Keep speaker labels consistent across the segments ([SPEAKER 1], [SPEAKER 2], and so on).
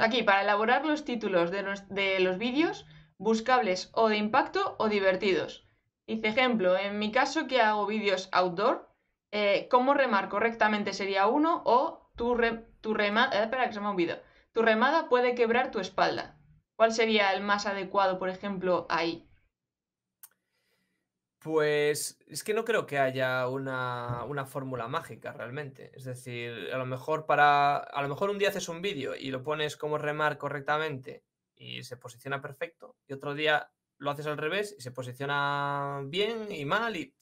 [SPEAKER 1] Aquí, para elaborar los títulos de, los, vídeos, buscables o de impacto o divertidos. Hice ejemplo, en mi caso que hago vídeos outdoor, eh, cómo remar correctamente sería uno o tu, eh, que se me tu remada puede quebrar tu espalda. ¿Cuál sería el más adecuado, por ejemplo, ahí?
[SPEAKER 2] Pues es que no creo que haya una, fórmula mágica realmente. Es decir, a lo mejor para. A lo mejor un día haces un vídeo y lo pones como remar correctamente y se posiciona perfecto. Y otro día lo haces al revés y se posiciona bien y mal. Y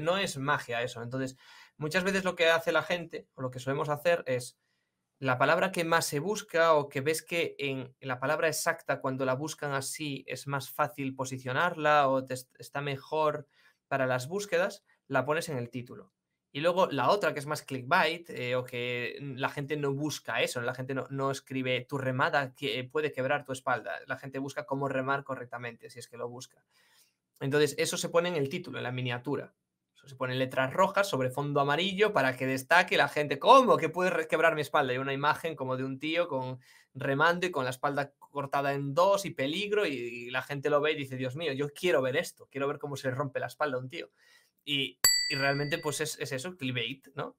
[SPEAKER 2] no es magia eso. Entonces, muchas veces lo que hace la gente, o lo que solemos hacer, es la palabra que más se busca o que ves que en la palabra exacta cuando la buscan así es más fácil posicionarla o está mejor para las búsquedas, la pones en el título. Y luego la otra que es más clickbait eh, o que la gente no busca eso, la gente no, no, escribe tu remada que eh, puede quebrar tu espalda, la gente busca cómo remar correctamente si es que lo busca. Entonces eso se pone en el título, en la miniatura. Se ponen letras rojas sobre fondo amarillo para que destaque la gente. ¿Cómo? Que puede quebrar mi espalda. Hay una imagen como de un tío con remando y con la espalda cortada en dos y peligro. Y, la gente lo ve y dice, Dios mío, yo quiero ver esto. Quiero ver cómo se rompe la espalda a un tío. Y, realmente, pues es, es eso, clickbait, ¿no?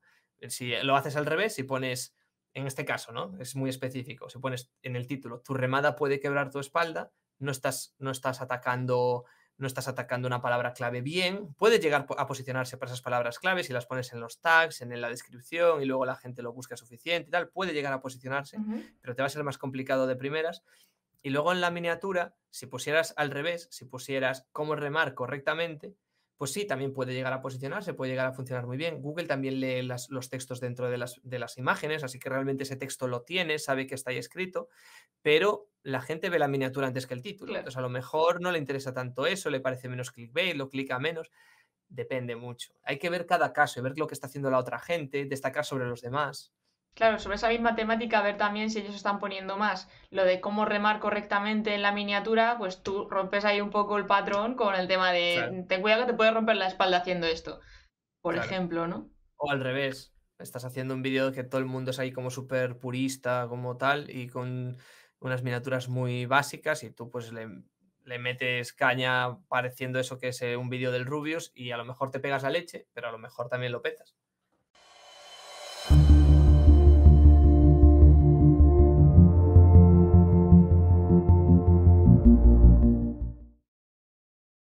[SPEAKER 2] Si lo haces al revés, si pones en este caso, ¿no? Es muy específico. Si pones en el título, tu remada puede quebrar tu espalda, no estás, no estás atacando no estás atacando una palabra clave bien. puede llegar a posicionarse para esas palabras claves si las pones en los tags, en la descripción y luego la gente lo busca suficiente y tal. Puede llegar a posicionarse, pero te va a ser más complicado de primeras. Y luego en la miniatura, si pusieras al revés, si pusieras cómo remar correctamente, pues sí, también puede llegar a posicionarse, puede llegar a funcionar muy bien. Google también lee los textos dentro de las, imágenes, así que realmente ese texto lo tiene, sabe que está ahí escrito, pero la gente ve la miniatura antes que el título. Entonces, a lo mejor no le interesa tanto eso, le parece menos clickbait, lo clica menos. Depende mucho. Hay que ver cada caso y ver lo que está haciendo la otra gente, destacar sobre los demás.
[SPEAKER 1] Claro, sobre esa misma temática, a ver también si ellos están poniendo más lo de cómo remar correctamente en la miniatura, pues tú rompes ahí un poco el patrón con el tema de ten cuidado que te puedes romper la espalda haciendo esto, por ejemplo, ¿no?
[SPEAKER 2] O al revés, estás haciendo un vídeo que todo el mundo es ahí como súper purista, como tal, y con unas miniaturas muy básicas y tú pues le, metes caña pareciendo eso que es eh, un vídeo del Rubius y a lo mejor te pegas la leche, pero a lo mejor también lo petas.